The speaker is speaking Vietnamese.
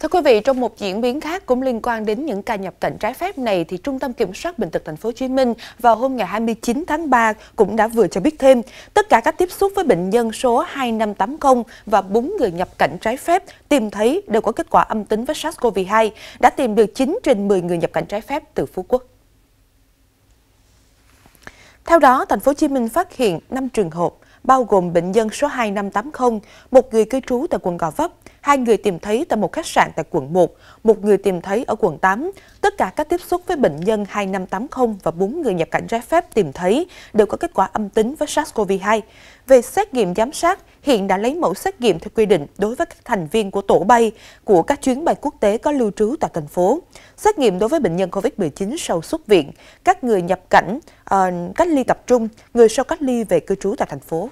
Thưa quý vị, trong một diễn biến khác cũng liên quan đến những ca nhập cảnh trái phép này thì Trung tâm Kiểm soát Bệnh tật Thành phố Hồ Chí Minh vào hôm ngày 29 tháng 3 cũng đã vừa cho biết thêm tất cả các tiếp xúc với bệnh nhân số 2580 và 4 người nhập cảnh trái phép tìm thấy đều có kết quả âm tính với SARS-CoV-2, đã tìm được 9 trên 10 người nhập cảnh trái phép từ Phú Quốc. Theo đó, thành phố Hồ Chí Minh phát hiện 5 trường hợp bao gồm bệnh nhân số 2580, một người cư trú tại quận Gò Vấp, hai người tìm thấy tại một khách sạn tại quận 1, một người tìm thấy ở quận 8. Tất cả các tiếp xúc với bệnh nhân 2580 và 4 người nhập cảnh trái phép tìm thấy đều có kết quả âm tính với SARS-CoV-2. Về xét nghiệm giám sát, hiện đã lấy mẫu xét nghiệm theo quy định đối với các thành viên của tổ bay của các chuyến bay quốc tế có lưu trú tại thành phố. Xét nghiệm đối với bệnh nhân COVID-19 sau xuất viện, các người nhập cảnh, uh, cách ly tập trung, người sau cách ly về cư trú tại thành phố.